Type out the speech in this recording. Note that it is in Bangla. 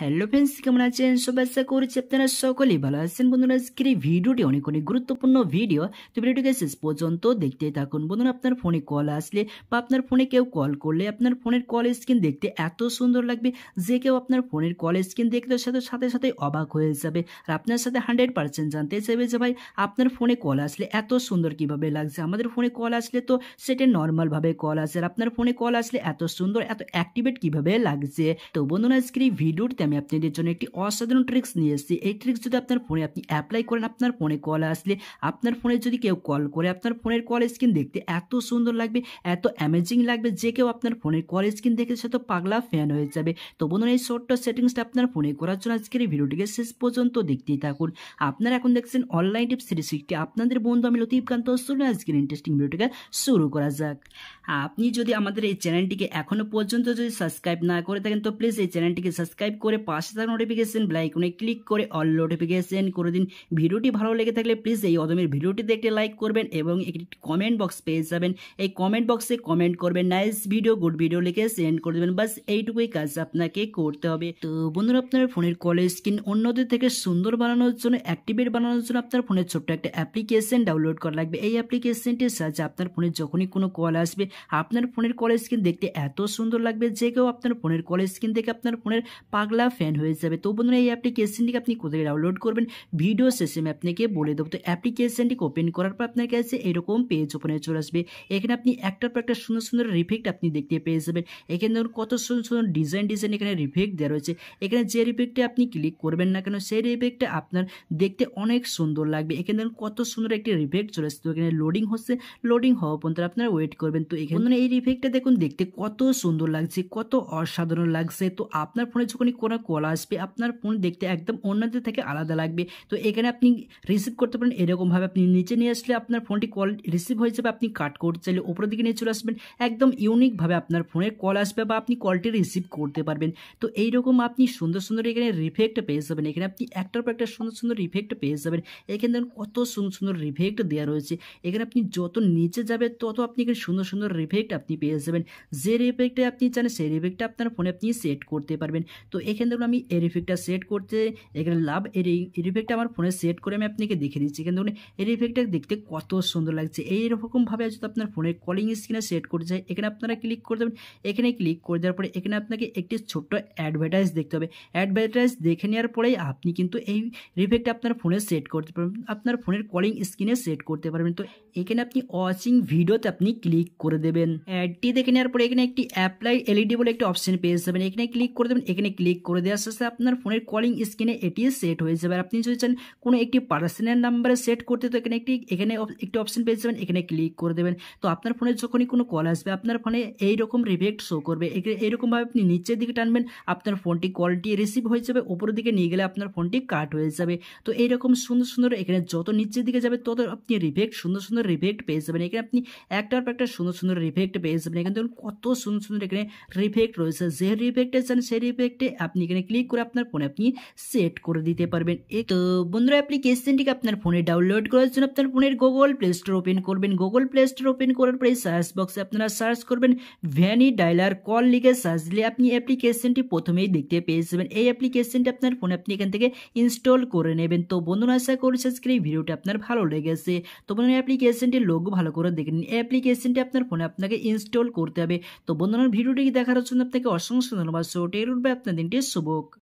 হ্যালো ফ্রেন্ডস কেমন আছেন সব আশা করছি আপনারা সকলেই ভালো আছেন বন্ধুরা আজকের এই ভিডিওটি অনেক অনেক গুরুত্বপূর্ণ ভিডিও তো ভিডিওটিকে শেষ পর্যন্ত দেখতেই থাকুন বন্ধুরা আপনার ফোনে কল আসলে বা আপনার ফোনে কেউ কল করলে আপনার ফোনের কল স্ক্রিন দেখতে এত সুন্দর লাগবে যে কেউ আপনার ফোনের কল স্ক্রিন দেখলে সাথে সাথে সাথে অবাক হয়ে যাবে আর আপনার সাথে হান্ড্রেড পার্সেন্ট জানতে চাইবে যে ভাই আপনার ফোনে কল আসলে এত সুন্দর কিভাবে লাগছে আমাদের ফোনে কল আসলে তো সেটা নর্মালভাবে কল আসে আর আপনার ফোনে কল আসলে এত সুন্দর এত অ্যাক্টিভেট কিভাবে লাগছে তো বন্ধুরা আজকের এই ভিডিওটি আমি আপনাদের জন্য একটি অসাধারণ ট্রিক্স নিয়ে এসেছি এই ট্রিক্স যদি আপনার ফোনে আপনি অ্যাপ্লাই করেন আপনার ফোনে কল আসলে আপনার ফোনে যদি কেউ কল করে আপনার ফোনের কল স্ক্রিন দেখতে এত সুন্দর লাগবে এত অ্যামেজিং লাগবে যে কেউ আপনার ফোনের কল স্ক্রিন দেখে সে তো পাগলা ফ্যান হয়ে যাবে তো বলুন এই ছোট্ট সেটিংসটা আপনার ফোনে করার জন্য আজকের এই ভিডিওটিকে শেষ পর্যন্ত দেখতেই থাকুন আপনারা এখন দেখছেন অনলাইন টিপস থ্রি সিক্সটি আপনাদের বন্ধু আমি লতিফ কান্ত আজকের ইন্টারেস্টিং ভিডিওটিকে শুরু করা যাক আপনি যদি আমাদের এই চ্যানেলটিকে এখনও পর্যন্ত যদি সাবস্ক্রাইব না করে থাকেন তো প্লিজ এই চ্যানেলটিকে সাবস্ক্রাইব করে করে পাশে থাকা নোটিফিকেশন ব্লাইকনে ক্লিক করে অল নোটিফিকেশন করে দিন ভিডিওটি ভালো লেগে থাকলে প্লিজ এই অদমের ভিডিওটি দেখতে লাইক করবেন এবং একটি কমেন্ট বক্স পেয়ে যাবেন এই কমেন্ট বক্সে কমেন্ট করবেন নাইস ভিডিও গুড ভিডিও লিখে সেন্ড করে দেবেন বাস এইটুকুই কাজ আপনাকে করতে হবে তো বন্ধুরা আপনার ফোনের কলেজ স্ক্রিন অন্যদের থেকে সুন্দর বানানোর জন্য অ্যাক্টিভেট বানানোর জন্য আপনার ফোনের ছোট্ট একটা অ্যাপ্লিকেশন ডাউনলোড করা লাগবে এই অ্যাপ্লিকেশনটির সাহায্যে আপনার ফোনে যখনই কোনো কল আসবে আপনার ফোনের কলেজ স্ক্রিন দেখতে এত সুন্দর লাগবে যে কেউ আপনার ফোনের কলেজ স্ক্রিন দেখে আপনার ফোনের পাগলা আপনারা ফ্যান হয়ে যাবে তো বন্ধুরা এই অ্যাপ্লিকেশনটিকে আপনি কোথায় ডাউনলোড করবেন ভিডিও শেষে আমি আপনাকে বলে দেবো তো অ্যাপ্লিকেশনটি ওপেন করার পর আপনার কাছে এরকম পেজ ওপেনে চলে আসবে এখানে আপনি একটার পর একটা সুন্দর সুন্দর রিফেক্ট আপনি দেখতে পেয়ে যাবেন এখানে ধরুন কত সুন্দর সুন্দর ডিজাইন ডিজাইন এখানে রিফেক্ট দেওয়া রয়েছে এখানে যে রিফেক্টে আপনি ক্লিক করবেন না কেন সেই রিফেক্টটা আপনার দেখতে অনেক সুন্দর লাগবে এখানে ধরুন কত সুন্দর একটি রিফেক্ট চলে আসছে তো এখানে লোডিং হচ্ছে লোডিং হওয়া পর্যন্ত আপনারা ওয়েট করবেন তো এখানে এই রিফেক্টটা দেখুন দেখতে কত সুন্দর লাগছে কত অসাধারণ লাগছে তো আপনার ফোনে যখনই কোনো করা কল আসবে আপনার ফোন দেখতে একদম অন্যদের থেকে আলাদা লাগবে তো এখানে আপনি রিসিভ করতে পারেন এরকমভাবে আপনি নিচে নিয়ে আসলে আপনার ফোনটি কল রিসিভ হয়ে যাবে আপনি কাট করতে চাইলে ওপরের দিকে নিয়ে চলে আসবেন একদম ইউনিকভাবে আপনার ফোনের কল আসবে বা আপনি কলটি রিসিভ করতে পারবেন তো এইরকম আপনি সুন্দর সুন্দর এখানে রিফেক্ট পেয়ে যাবেন এখানে আপনি একটার পর একটা সুন্দর সুন্দর রিফেক্ট পেয়ে যাবেন এখানে ধরুন কত সুন্দর সুন্দর রিফেক্ট দেওয়া রয়েছে এখানে আপনি যত নিচে যাবে তত আপনি এখানে সুন্দর সুন্দর রিফেক্ট আপনি পেয়ে যাবেন যে রিফেক্টে আপনি চান সেই রিফেক্টটা আপনার ফোনে আপনি সেট করতে পারবেন তো এখানে এখান থেকে আমি এর ইফেক্টটা সেট করতে এখানে লাভ এর এর ইফেক্টটা আমার ফোনে সেট করে আমি আপনাকে দেখে দিচ্ছি এখান থেকে এর ইফেক্টটা দেখতে কত সুন্দর লাগছে এইরকমভাবে যদি আপনার ফোনের কলিং স্ক্রিনে সেট করতে চাই এখানে আপনারা ক্লিক করে দেবেন এখানে ক্লিক করে দেওয়ার পরে এখানে আপনাকে একটি ছোট্ট অ্যাডভার্টাইজ দেখতে হবে অ্যাডভার্টাইজ দেখে নেওয়ার পরেই আপনি কিন্তু এই ইফেক্টটা আপনার ফোনে সেট করতে পারবেন আপনার ফোনের কলিং স্ক্রিনে সেট করতে পারবেন তো এখানে আপনি ওয়াচিং ভিডিওতে আপনি ক্লিক করে দেবেন অ্যাডটি দেখে নেওয়ার পরে এখানে একটি অ্যাপ্লাই এলইডি বলে একটি অপশন পেয়ে যাবেন এখানে ক্লিক করে দেবেন এখানে ক্লিক করে করে দেওয়ার সাথে আপনার ফোনের কলিং স্ক্রিনে এটি সেট হয়ে যাবে আর আপনি যদি চান কোনো একটি পার্সোনাল নাম্বারে সেট করতে তো এখানে একটি এখানে একটি অপশন পেয়ে যাবেন এখানে ক্লিক করে দেবেন তো আপনার ফোনে যখনই কোনো কল আসবে আপনার ফোনে এইরকম রিভেক্ট শো করবে এইরকমভাবে আপনি নিচের দিকে টানবেন আপনার ফোনটি কলটি রিসিভ হয়ে যাবে উপরের দিকে নিয়ে গেলে আপনার ফোনটি কাট হয়ে যাবে তো এইরকম সুন্দর সুন্দর এখানে যত নিচের দিকে যাবে তত আপনি রিভেক্ট সুন্দর সুন্দর রিভেক্ট পেয়ে যাবেন এখানে আপনি একটার পর একটা সুন্দর সুন্দর রিভেক্ট পেয়ে যাবেন এখানে দেখুন কত সুন্দর সুন্দর এখানে রিফেক্ট রয়েছে যে রিফেক্টে চান সেই রিফেক্টে আপনি এখানে ক্লিক করে আপনার ফোনে আপনি সেট করে দিতে পারবেন তো বন্ধুরা অ্যাপ্লিকেশনটিকে আপনার ফোনে ডাউনলোড করার জন্য আপনার ফোনের গুগল প্লে স্টোর ওপেন করবেন গুগল প্লে স্টোর ওপেন করার পরে সার্চ বক্সে আপনারা সার্চ করবেন ভ্যানি ডায়লার কল লিখে সার্চ দিলে আপনি অ্যাপ্লিকেশনটি প্রথমেই দেখতে পেয়ে যাবেন এই অ্যাপ্লিকেশনটি আপনার ফোনে আপনি এখান থেকে ইনস্টল করে নেবেন তো বন্ধুরা আশা করছে আজকের এই ভিডিওটি আপনার ভালো লেগেছে তো বন্ধুরা অ্যাপ্লিকেশনটি লোগো ভালো করে দেখে নিন এই অ্যাপ্লিকেশনটি আপনার ফোনে আপনাকে ইনস্টল করতে হবে তো বন্ধুরা ভিডিওটি দেখার জন্য আপনাকে অসংখ্য ধন্যবাদ সো টেরুট বা আপনার দিনটি Subuk